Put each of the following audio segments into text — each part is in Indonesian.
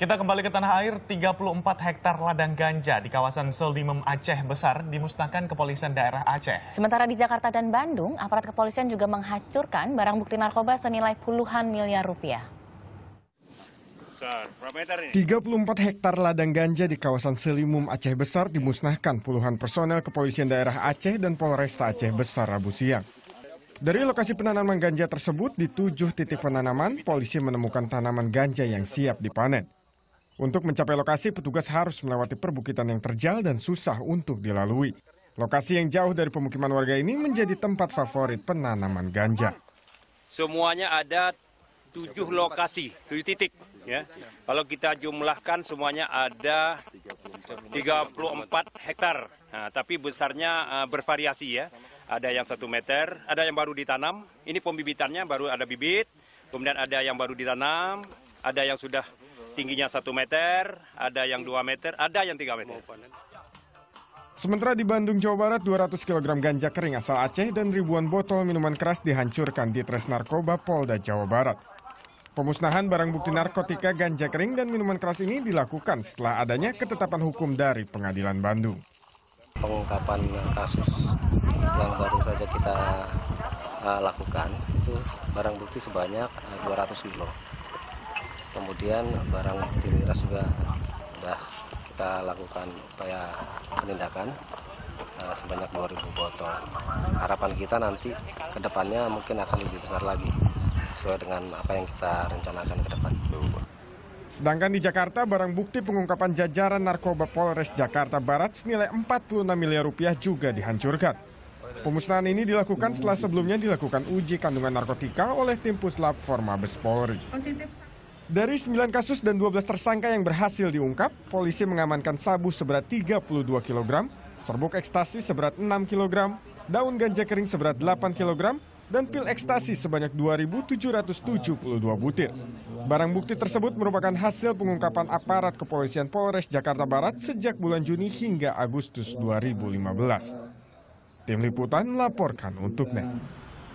Kita kembali ke tanah air, 34 hektar ladang ganja di kawasan Solimem Aceh Besar dimusnahkan kepolisian daerah Aceh. Sementara di Jakarta dan Bandung, aparat kepolisian juga menghancurkan barang bukti narkoba senilai puluhan miliar rupiah. 34 hektar ladang ganja di kawasan Selimum Aceh Besar dimusnahkan puluhan personel kepolisian daerah Aceh dan Polresta Aceh Besar Rabu siang. Dari lokasi penanaman ganja tersebut, di tujuh titik penanaman, polisi menemukan tanaman ganja yang siap dipanen. Untuk mencapai lokasi, petugas harus melewati perbukitan yang terjal dan susah untuk dilalui. Lokasi yang jauh dari pemukiman warga ini menjadi tempat favorit penanaman ganja. Semuanya ada tujuh lokasi, tujuh titik. Ya. Kalau kita jumlahkan semuanya ada 34 hektar. Nah, tapi besarnya uh, bervariasi ya. Ada yang satu meter, ada yang baru ditanam. Ini pembibitannya baru ada bibit, kemudian ada yang baru ditanam, ada yang sudah tingginya satu meter, ada yang dua meter, ada yang tiga meter. Sementara di Bandung, Jawa Barat, 200 kg ganja kering asal Aceh dan ribuan botol minuman keras dihancurkan di Tres Narkoba Polda, Jawa Barat. Pemusnahan barang bukti narkotika ganja kering dan minuman keras ini dilakukan setelah adanya ketetapan hukum dari Pengadilan Bandung. Pengungkapan kasus yang baru saja kita eh, lakukan itu barang bukti sebanyak 200 eh, kilo kemudian barang bukti miras juga sudah kita lakukan upaya penindakan uh, sebanyak 2000 botol harapan kita nanti kedepannya mungkin akan lebih besar lagi sesuai dengan apa yang kita rencanakan ke depan. Sedangkan di Jakarta, barang bukti pengungkapan jajaran narkoba Polres Jakarta Barat senilai 46 miliar rupiah juga dihancurkan. Pemusnahan ini dilakukan setelah sebelumnya dilakukan uji kandungan narkotika oleh tim puslap Forma Polri. Dari 9 kasus dan 12 tersangka yang berhasil diungkap, polisi mengamankan sabu seberat 32 kg, serbuk ekstasi seberat 6 kg, daun ganja kering seberat 8 kg, dan pil ekstasi sebanyak 2.772 butir. Barang bukti tersebut merupakan hasil pengungkapan aparat kepolisian Polres Jakarta Barat sejak bulan Juni hingga Agustus 2015. Tim Liputan melaporkan untuk NET.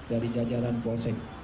Dari jajaran Polsek